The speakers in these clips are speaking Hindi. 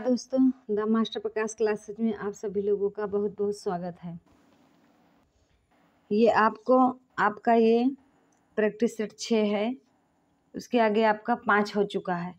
दोस्तों द मास्टर प्रकाश क्लासेज में आप सभी लोगों का बहुत बहुत स्वागत है ये आपको आपका ये प्रैक्टिस सेट छः है उसके आगे आपका पाँच हो चुका है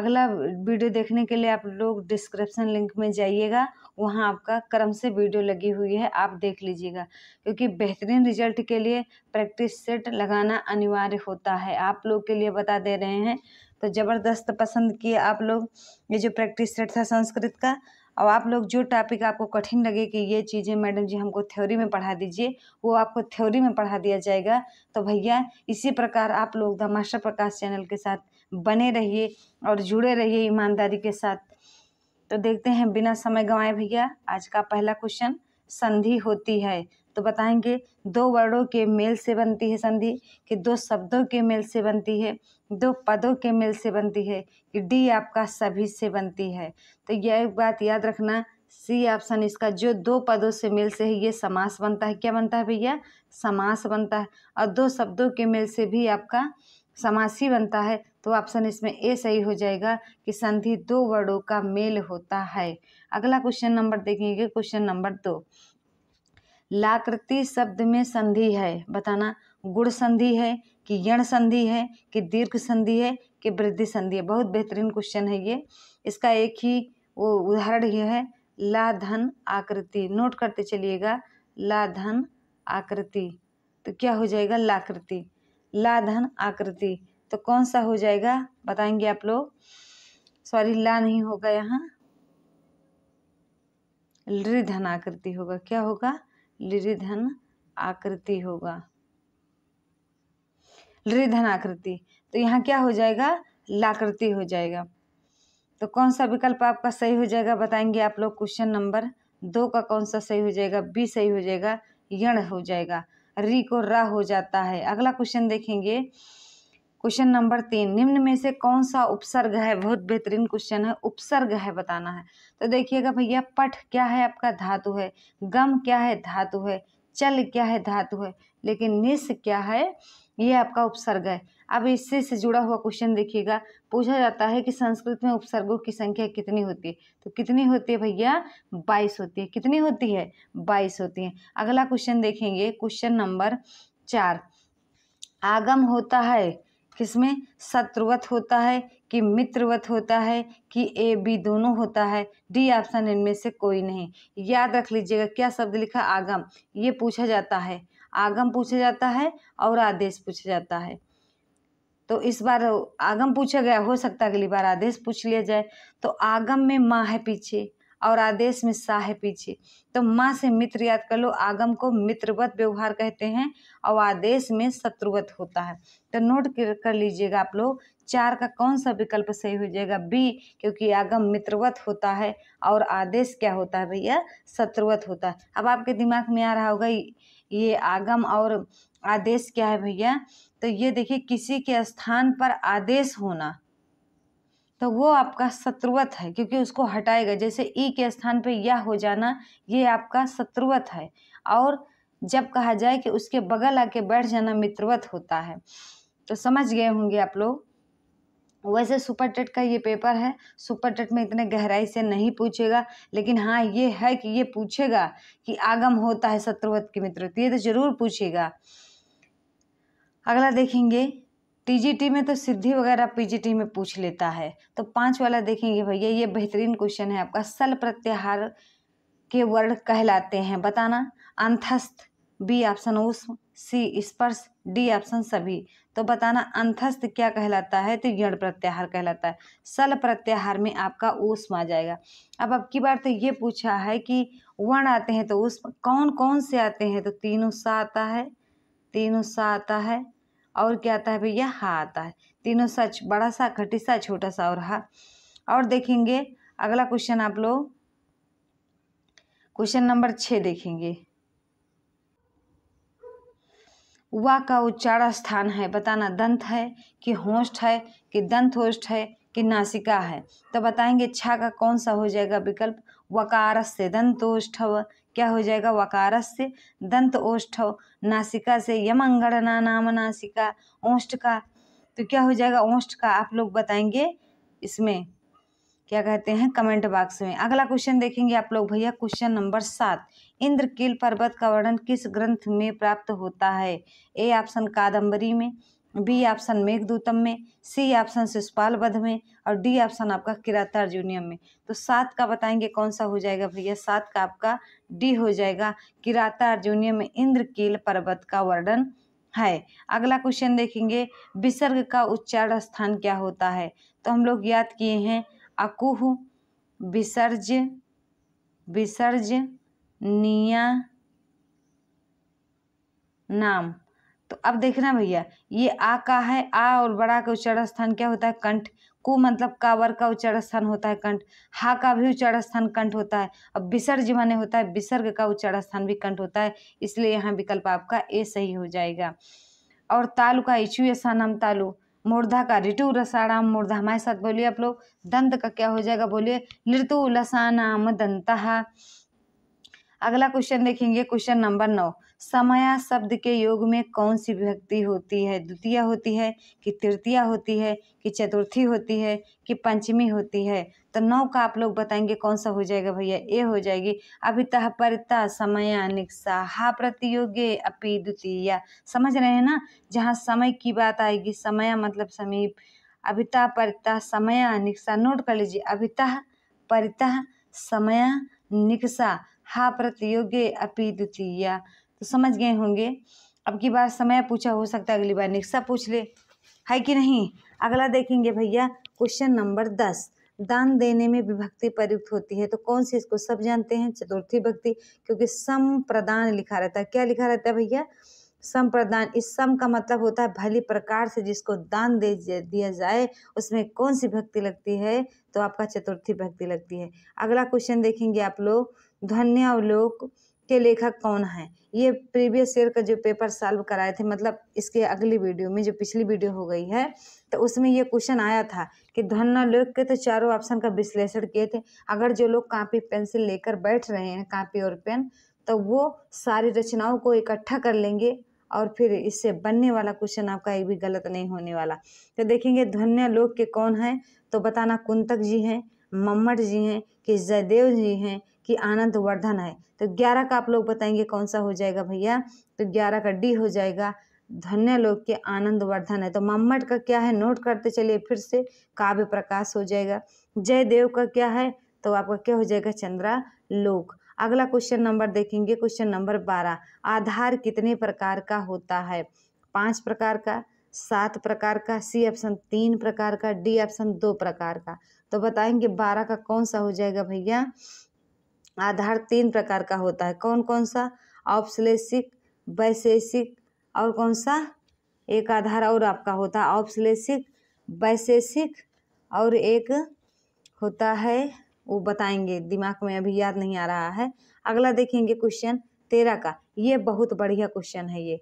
अगला वीडियो देखने के लिए आप लोग डिस्क्रिप्शन लिंक में जाइएगा वहाँ आपका क्रम से वीडियो लगी हुई है आप देख लीजिएगा क्योंकि बेहतरीन रिजल्ट के लिए प्रैक्टिस सेट लगाना अनिवार्य होता है आप लोग के लिए बता दे रहे हैं तो ज़बरदस्त पसंद किए आप लोग ये जो प्रैक्टिस सेट था संस्कृत का और आप लोग जो टॉपिक आपको कठिन लगे कि ये चीज़ें मैडम जी हमको थ्योरी में पढ़ा दीजिए वो आपको थ्योरी में पढ़ा दिया जाएगा तो भैया इसी प्रकार आप लोग द मास्टर प्रकाश चैनल के साथ बने रहिए और जुड़े रहिए ईमानदारी के साथ तो देखते हैं बिना समय गंवाए भैया आज का पहला क्वेश्चन संधि होती है तो बताएंगे दो वर्णों के मेल से बनती है संधि कि दो शब्दों के मेल से बनती है दो पदों के मेल से बनती है कि डी आपका सभी से बनती है तो यह एक बात याद रखना सी ऑप्शन इसका जो दो पदों से मेल से है ये समास बनता है क्या बनता है भैया समास बनता है और दो शब्दों के मेल से भी आपका समास ही बनता है तो ऑप्शन इसमें ए सही हो जाएगा कि संधि दो वर्डों का मेल होता है अगला क्वेश्चन नंबर देखेंगे क्वेश्चन नंबर दो लाकृति शब्द में संधि है बताना गुण संधि है कि यण संधि है कि दीर्घ संधि है कि वृद्धि संधि है बहुत बेहतरीन क्वेश्चन है ये इसका एक ही वो उदाहरण यह है ला धन आकृति नोट करते चलिएगा ला धन आकृति तो क्या हो जाएगा लाकृति ला धन आकृति तो कौन सा हो जाएगा बताएंगे आप लोग सॉरी ला नहीं होगा यहाँ लृधन आकृति होगा क्या होगा लिरिधन आकृति होगा लिरिधन आकृति तो यहाँ क्या हो जाएगा लाकृति हो जाएगा तो कौन सा विकल्प आपका सही हो जाएगा बताएंगे आप लोग क्वेश्चन नंबर दो का कौन सा सही हो जाएगा बी सही हो जाएगा यण हो जाएगा री को रा हो जाता है अगला क्वेश्चन देखेंगे क्वेश्चन नंबर तीन निम्न में से कौन सा उपसर्ग है बहुत बेहतरीन क्वेश्चन है उपसर्ग है बताना है तो देखिएगा भैया पठ क्या है आपका धातु है गम क्या है धातु है चल क्या है धातु है लेकिन निस क्या है ये आपका उपसर्ग है अब इससे से जुड़ा हुआ क्वेश्चन देखिएगा पूछा जाता है कि संस्कृत में उपसर्गों की संख्या कितनी होती है तो कितनी होती है भैया बाईस होती है कितनी होती है बाईस होती है अगला क्वेश्चन देखेंगे क्वेश्चन नंबर चार आगम होता है किसमें शत्रुवत होता है कि मित्रवत होता है कि ए बी दोनों होता है डी ऑप्शन इनमें से कोई नहीं याद रख लीजिएगा क्या शब्द लिखा आगम ये पूछा जाता है आगम पूछा जाता है और आदेश पूछा जाता है तो इस बार आगम पूछा गया हो सकता है अगली बार आदेश पूछ लिया जाए तो आगम में माँ है पीछे और आदेश में सा है पीछे तो माँ से मित्र याद कर लो आगम को मित्रवत व्यवहार कहते हैं और आदेश में शत्रुवत होता है तो नोट कर लीजिएगा आप लोग चार का कौन सा विकल्प सही हो जाएगा बी क्योंकि आगम मित्रवत होता है और आदेश क्या होता है भैया शत्रुवत होता है अब आपके दिमाग में आ रहा होगा ये आगम और आदेश क्या है भैया तो ये देखिए किसी के स्थान पर आदेश होना तो वो आपका शत्रुवत है क्योंकि उसको हटाएगा जैसे ई के स्थान पे यह हो जाना ये आपका शत्रुवत है और जब कहा जाए कि उसके बगल आके बैठ जाना मित्रवत होता है तो समझ गए होंगे आप लोग वैसे सुपर टेट का ये पेपर है सुपर टेट में इतने गहराई से नहीं पूछेगा लेकिन हाँ ये है कि ये पूछेगा कि आगम होता है शत्रुवत की मित्रवत ये तो जरूर पूछेगा अगला देखेंगे टीजीटी में तो सिद्धि वगैरह पीजीटी में पूछ लेता है तो पांच वाला देखेंगे भैया ये बेहतरीन क्वेश्चन है आपका सल प्रत्याहार के वर्ड कहलाते हैं बताना अंथस्थ बी ऑप्शन उष्म सी स्पर्श डी ऑप्शन सभी तो बताना अंथस्थ क्या कहलाता है तो यण प्रत्याहार कहलाता है सल प्रत्याहार में आपका उष्म आ जाएगा अब अब की बार तो ये पूछा है कि वर्ण आते हैं तो उष्म कौन कौन से आते हैं तो तीन सा आता है तीन सा आता है और क्या आता है भैया हा आता है तीनों सच बड़ा सा खटी सा छोटा सा और हा और देखेंगे अगला क्वेश्चन आप लोग क्वेश्चन नंबर छ देखेंगे वा का उच्चार स्थान है बताना दंत है कि होस्ट है कि दंत होस्ट है कि नासिका है तो बताएंगे छा का कौन सा हो जाएगा विकल्प वकार से दंतोष्ठव क्या हो जाएगा वकारस से दंत ओष्ठ नासिका से यमंगणना नाम नासिका ओष्ठ का तो क्या हो जाएगा ओष्ठ का आप लोग बताएंगे इसमें क्या कहते हैं कमेंट बॉक्स में अगला क्वेश्चन देखेंगे आप लोग भैया क्वेश्चन नंबर सात इंद्रकील पर्वत का वर्णन किस ग्रंथ में प्राप्त होता है ए ऑप्शन कादम्बरी में बी ऑप्शन मेघदूतम में सी ऑप्शन सुषपाल वध में और डी ऑप्शन आपका जूनियम में तो सात का बताएंगे कौन सा हो जाएगा भैया सात का आपका डी हो जाएगा जूनियम में इंद्रकील पर्वत का वर्णन है अगला क्वेश्चन देखेंगे विसर्ग का उच्चारण स्थान क्या होता है तो हम लोग याद किए हैं अकुह विसर्ज विसर्ज निया नाम अब देखना भैया ये आ का है आ और बड़ा का उच्चारण स्थान क्या होता है कंठ कु मतलब कावर का उच्चारण स्थान होता है कंठ हा का भी उच्चारण स्थान कंठ होता है अब विसर्ज माने होता है विसर्ग का उच्चारण स्थान भी कंठ होता है इसलिए यहाँ विकल्प आपका ए सही हो जाएगा और तालु का इचु यम तालु मूर्धा का ऋतु रसाणाम मूर्धा हमारे साथ बोलिए आप लोग दंत का क्या हो जाएगा बोलिए ऋतु लसानाम दंता अगला क्वेश्चन देखेंगे क्वेश्चन नंबर नौ समया शब्द के योग में कौन सी विभक्ति होती है द्वितीय होती है कि तृतीय होती है कि चतुर्थी होती है कि पंचमी होती है तो नौ का आप लोग बताएंगे कौन सा हो जाएगा भैया ए हो जाएगी अभितः परिता समया हा प्रतियोगे अपि द्वितीय समझ रहे हैं ना जहाँ समय की बात आएगी समय मतलब समीप अभिता परिता समय निकसा नोट कर लीजिए अभिता परिता समय निकसा हा प्रतियोगे अपी द्वितीया तो समझ गए होंगे अब की बार समय पूछा हो सकता है अगली बार निक्सा पूछ ले है कि नहीं अगला देखेंगे भैया क्वेश्चन नंबर दस दान देने में विभक्ति प्रयुक्त होती है तो कौन सी इसको सब जानते हैं चतुर्थी भक्ति क्योंकि सम प्रदान लिखा रहता है क्या लिखा रहता है भैया सम प्रदान इस सम का मतलब होता है भली प्रकार से जिसको दान दे दिया जाए उसमें कौन सी भक्ति लगती है तो आपका चतुर्थी भक्ति लगती है अगला क्वेश्चन देखेंगे आप लोग धन्य अवलोक के लेखक कौन हैं ये प्रीवियस ईयर का जो पेपर सॉल्व कराए थे मतलब इसके अगली वीडियो में जो पिछली वीडियो हो गई है तो उसमें ये क्वेश्चन आया था कि अवलोक के तो चारों ऑप्शन का विश्लेषण किए थे अगर जो लोग कापी पेंसिल लेकर बैठ रहे हैं कापी और पेन तो वो सारी रचनाओं को इकट्ठा कर लेंगे और फिर इससे बनने वाला क्वेश्चन आपका एक भी गलत नहीं होने वाला तो देखेंगे धन्य लोक के कौन हैं तो बताना कुंतक जी हैं मम्मट जी हैं कि जयदेव जी हैं कि आनंद वर्धन है तो ग्यारह का आप लोग बताएंगे कौन सा हो जाएगा भैया तो ग्यारह का डी हो जाएगा धन्य लोग के आनंद वर्धन है तो मम्मट का क्या है नोट करते चलिए फिर से काव्य प्रकाश हो जाएगा जय देव का क्या है तो आपका क्या हो जाएगा चंद्रा लोक अगला क्वेश्चन नंबर देखेंगे क्वेश्चन नंबर बारह आधार कितने प्रकार का होता है पाँच प्रकार का सात प्रकार का सी ऑप्शन तीन प्रकार का डी ऑप्शन दो प्रकार का तो बताएंगे बारह का कौन सा हो जाएगा भैया आधार तीन प्रकार का होता है कौन कौन सा औपश्लेषिक वैशेषिक और कौन सा एक आधार और आपका होता है औपश्लेषिक वैशेषिक और एक होता है वो बताएंगे दिमाग में अभी याद नहीं आ रहा है अगला देखेंगे क्वेश्चन तेरह का ये बहुत बढ़िया क्वेश्चन है ये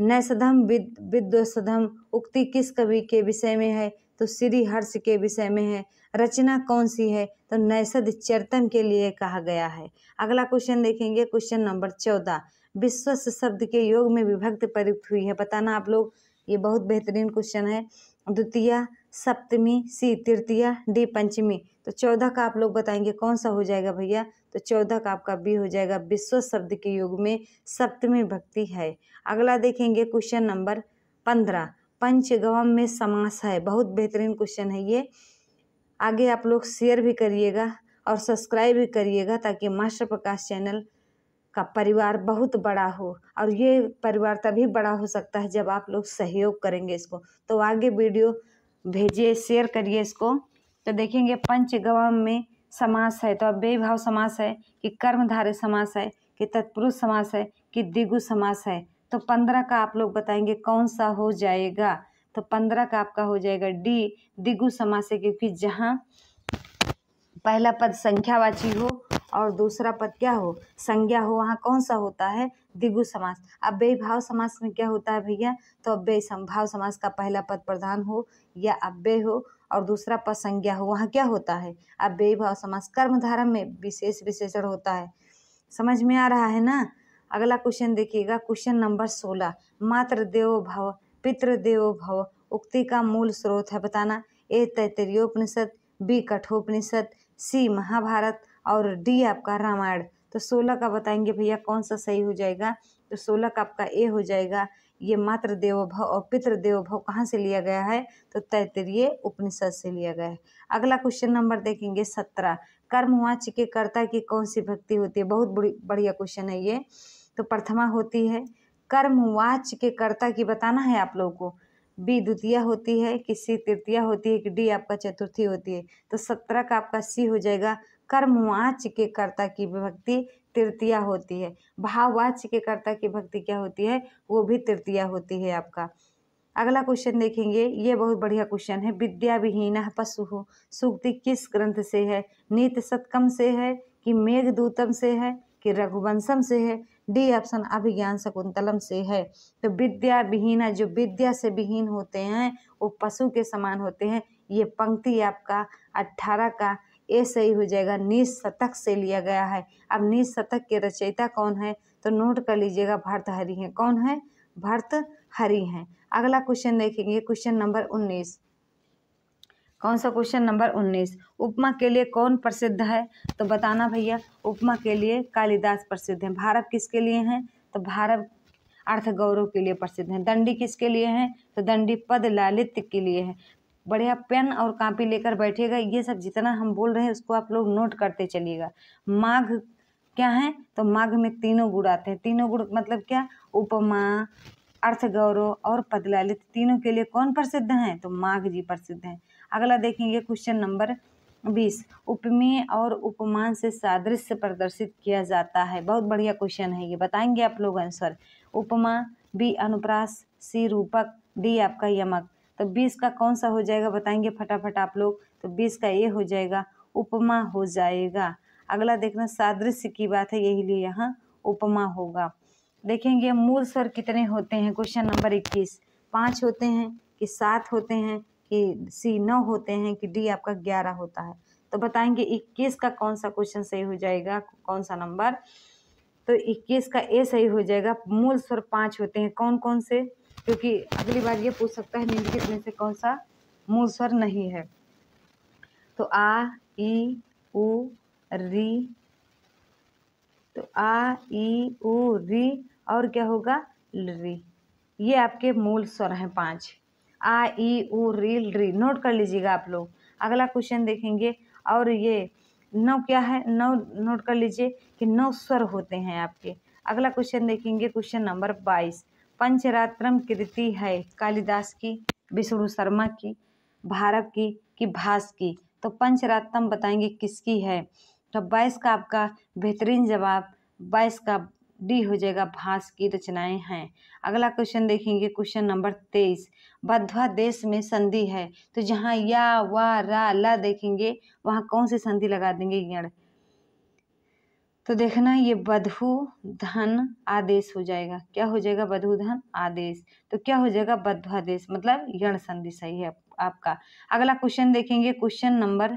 नैसधम विद्वसधम उक्ति किस कवि के विषय में है तो श्री हर्ष के विषय में है रचना कौन सी है तो नैसद चर्तन के लिए कहा गया है अगला क्वेश्चन देखेंगे क्वेश्चन नंबर चौदह विश्वस शब्द के योग में विभक्त प्रयुक्त हुई है बताना आप लोग ये बहुत बेहतरीन क्वेश्चन है द्वितीय सप्तमी सी तृतीय डी पंचमी तो चौदह का आप लोग बताएंगे कौन सा हो जाएगा भैया तो चौदह का आपका बी हो जाएगा विश्व शब्द के योग में सप्तमी भक्ति है अगला देखेंगे क्वेश्चन नंबर पंद्रह पंचगवम में समास है बहुत बेहतरीन क्वेश्चन है ये आगे आप लोग शेयर भी करिएगा और सब्सक्राइब भी करिएगा ताकि मास्टर प्रकाश चैनल का परिवार बहुत बड़ा हो और ये परिवार तभी बड़ा हो सकता है जब आप लोग सहयोग करेंगे इसको तो आगे वीडियो भेजिए शेयर करिए इसको तो देखेंगे पंचगवा में समास है तो अब बेभाव समास है कि कर्मधारय समास है कि तत्पुरुष समास है कि दिगु समास है तो पंद्रह का आप लोग बताएंगे कौन सा हो जाएगा तो पंद्रह का आपका हो जाएगा डी दिगु समास है क्योंकि जहाँ पहला पद संख्यावाची हो और दूसरा पद क्या हो संज्ञा हो वहाँ कौन सा होता है दिगु समास अब भाव समास में क्या होता है भैया तो अव्यय संभाव समास का पहला पद प्रधान हो या अव्यय हो और दूसरा पद संज्ञा हो वहाँ क्या होता है अव्यय भाव समास कर्मधारा में विशेष विशेषण होता है समझ में आ रहा है ना अगला क्वेश्चन देखिएगा क्वेश्चन नंबर सोलह मात्र देव भाव पितृदेव भव उक्ति का मूल स्रोत है बताना A Taittiriyopanishad B Kathopanishad C Mahabharata और डी आपका रामायण तो सोलह का बताएंगे भैया कौन सा सही हो जाएगा तो सोलह का आपका ए हो जाएगा ये मात्र देव भव और पितृ देव भव कहाँ से लिया गया है तो तैतरीय उपनिषद से लिया गया है अगला क्वेश्चन नंबर देखेंगे सत्रह कर्मवाच के कर्ता की कौन सी भक्ति होती है बहुत बड़ी बढ़िया क्वेश्चन है ये तो प्रथमा होती है वाच के कर्ता की बताना है आप लोगों को बी द्वितीय होती है कि सी तृतीय होती है कि डी आपका चतुर्थी होती है तो सत्रह का आपका सी हो जाएगा कर्मवाच के कर्ता की विभक्ति तृतीय होती है भाववाच्य के कर्ता की भक्ति क्या होती है वो भी तृतीय होती है आपका अगला क्वेश्चन देखेंगे ये बहुत बढ़िया क्वेश्चन है विद्या विहीन पशु हो सूक्ति किस ग्रंथ से है नीत सत्कम से है कि मेघ दूतम से है कि रघुवंशम से है डी ऑप्शन अभिज्ञान शकुंतलम से है तो विद्या विहीन जो विद्या से विहीन होते हैं वो पशु के समान होते हैं ये पंक्ति आपका अट्ठारह का ए सही हो जाएगा निशतक से लिया गया है अब निशतक के रचयिता कौन है तो नोट कर लीजिएगा हरी हैं कौन है हरी हैं अगला क्वेश्चन देखेंगे क्वेश्चन नंबर उन्नीस कौन सा क्वेश्चन नंबर उन्नीस उपमा के लिए कौन प्रसिद्ध है तो बताना भैया उपमा के लिए कालिदास प्रसिद्ध हैं भारत किसके लिए हैं तो भारत अर्थ गौरव के लिए प्रसिद्ध हैं दंडी किसके लिए हैं तो दंडी पद लालित्य के लिए है बढ़िया पेन और कापी लेकर बैठिएगा ये सब जितना हम बोल रहे हैं उसको आप लोग नोट करते चलिएगा माघ क्या है तो माघ में तीनों गुण आते हैं तीनों गुण मतलब क्या उपमा अर्थ गौरव और पदलालित तीनों के लिए कौन प्रसिद्ध हैं तो माघ जी प्रसिद्ध हैं अगला देखेंगे क्वेश्चन नंबर बीस उपमेय और उपमान से सादृश्य प्रदर्शित किया जाता है बहुत बढ़िया क्वेश्चन है ये बताएंगे आप लोग आंसर उपमा बी अनुप्रास सी रूपक डी आपका यमक तो बीस का कौन सा हो जाएगा बताएंगे फटाफट आप लोग तो बीस का ये हो जाएगा उपमा हो जाएगा अगला देखना सादृश्य की बात है यही लिए यहाँ उपमा होगा देखेंगे मूल स्वर कितने होते हैं क्वेश्चन नंबर इक्कीस पाँच होते हैं कि सात होते हैं कि सी नौ होते हैं कि डी आपका ग्यारह होता है तो बताएंगे इक्कीस का कौन सा क्वेश्चन सही हो जाएगा कौन सा नंबर तो इक्कीस का ए सही हो जाएगा मूल स्वर पाँच होते हैं कौन कौन से क्योंकि अगली बार ये पूछ सकता है निम्नलिखित में से कौन सा मूल स्वर नहीं है तो आ ई उ री तो आ ई उ री और क्या होगा री ये आपके मूल स्वर हैं पाँच आ ई ऊ रील री नोट कर लीजिएगा आप लोग अगला क्वेश्चन देखेंगे और ये नौ क्या है नौ नोट कर लीजिए कि नौ स्वर होते हैं आपके अगला क्वेश्चन देखेंगे क्वेश्चन नंबर बाईस पंचरात्रम कृति है कालिदास की विष्णु शर्मा की भारत की कि भास की तो पंचरात्रम बताएंगे किसकी है तो बाईस का आपका बेहतरीन जवाब बाईस का डी हो जाएगा भास की रचनाएं हैं अगला क्वेश्चन देखेंगे क्वेश्चन नंबर तेईस बध्वा देश में संधि है तो जहाँ या वा रा ला देखेंगे वहाँ कौन सी संधि लगा देंगे यण तो देखना ये बधु धन आदेश हो जाएगा क्या हो जाएगा बधु धन आदेश तो क्या हो जाएगा बध्वादेश मतलब यण संधि सही है आपका अगला क्वेश्चन देखेंगे क्वेश्चन नंबर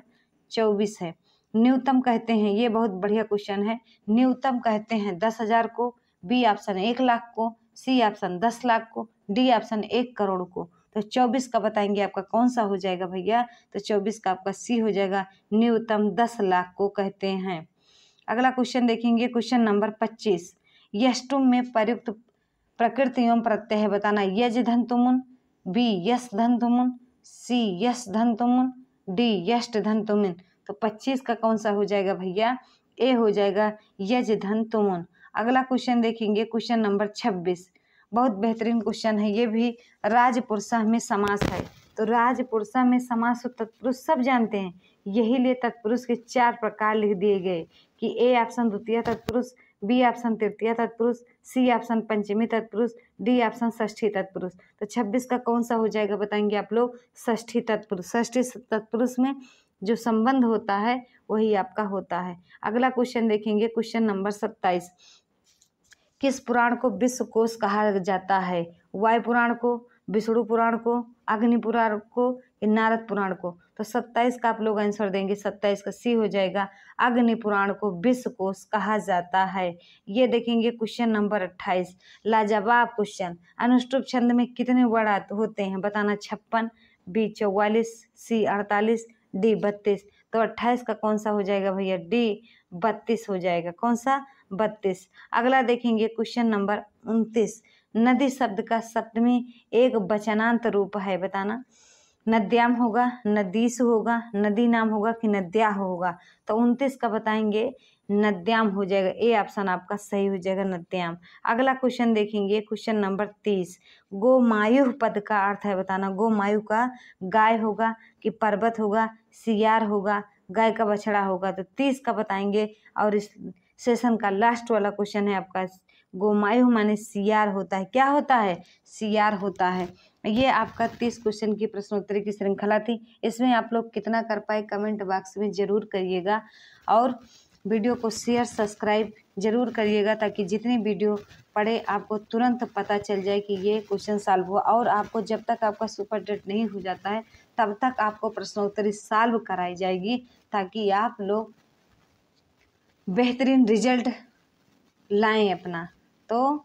चौबीस है न्यूनतम कहते हैं ये बहुत बढ़िया क्वेश्चन है न्यूनतम कहते हैं दस हजार को बी ऑप्शन एक लाख को सी ऑप्शन दस लाख को डी ऑप्शन एक करोड़ को तो चौबीस का बताएंगे आपका कौन सा हो जाएगा भैया तो चौबीस का आपका सी हो जाएगा न्यूनतम दस लाख को कहते हैं अगला क्वेश्चन देखेंगे क्वेश्चन नंबर पच्चीस यष्टुम में प्रयुक्त प्रकृति एवं प्रत्यय है बताना यज धन तुमुन बी यश धन तुमुन सी यश धन तुमुन डी यष्ट धन तुमिन तो पच्चीस का कौन सा हो जाएगा भैया ए हो जाएगा यज धन तुमन अगला क्वेश्चन देखेंगे क्वेश्चन नंबर छब्बीस बहुत बेहतरीन क्वेश्चन है ये भी राजपुरुषा में समास है तो राजपुरुषा में समास और तत्पुरुष सब जानते हैं यही लिए तत्पुरुष के चार प्रकार लिख दिए गए कि ए ऑप्शन द्वितीय तत्पुरुष बी ऑप्शन तृतीय तत्पुरुष सी ऑप्शन पंचमी तत्पुरुष डी ऑप्शन षष्ठी तत्पुरुष तो छब्बीस का कौन सा हो जाएगा बताएंगे आप लोग षष्ठी तत्पुरुष षष्ठी तत्पुरुष में जो संबंध होता है वही आपका होता है अगला क्वेश्चन देखेंगे क्वेश्चन नंबर सत्ताईस किस पुराण को विश्वकोश कहा जाता है वायु पुराण को विष्णु पुराण को अग्नि पुराण को नारद पुराण को तो सत्ताईस का आप लोग आंसर देंगे सत्ताईस का सी हो जाएगा अग्नि पुराण को विश्वकोश कहा जाता है ये देखेंगे क्वेश्चन नंबर अट्ठाईस लाजवाब क्वेश्चन अनुष्टुप छंद में कितने वर्ड होते हैं बताना छप्पन बी चौवालीस सी अड़तालीस डी बत्तीस तो अट्ठाईस का कौन सा हो जाएगा भैया डी बत्तीस हो जाएगा कौन सा बत्तीस अगला देखेंगे क्वेश्चन नंबर उनतीस नदी शब्द का सप्तमी एक वचनांत रूप है बताना नद्याम होगा नदीस होगा नदी नाम होगा कि नद्या होगा तो उनतीस का बताएंगे नद्याम हो जाएगा ए ऑप्शन आपका सही हो जाएगा नद्याम अगला क्वेश्चन देखेंगे क्वेश्चन नंबर तीस गोमायु पद का अर्थ है बताना गोमायु का गाय होगा कि पर्वत होगा सियार होगा गाय का बछड़ा होगा तो तीस का बताएंगे और इस सेशन का लास्ट वाला क्वेश्चन है आपका गोमायु माने सियार होता है क्या होता है सियार होता है ये आपका तीस क्वेश्चन की प्रश्नोत्तरी की श्रृंखला थी इसमें आप लोग कितना कर पाए कमेंट बॉक्स में ज़रूर करिएगा और वीडियो को शेयर सब्सक्राइब जरूर करिएगा ताकि जितनी वीडियो पढ़े आपको तुरंत पता चल जाए कि ये क्वेश्चन सॉल्व हुआ और आपको जब तक आपका सुपर डेट नहीं हो जाता है तब तक आपको प्रश्नोत्तरी सॉल्व कराई जाएगी ताकि आप लोग बेहतरीन रिजल्ट लाएं अपना तो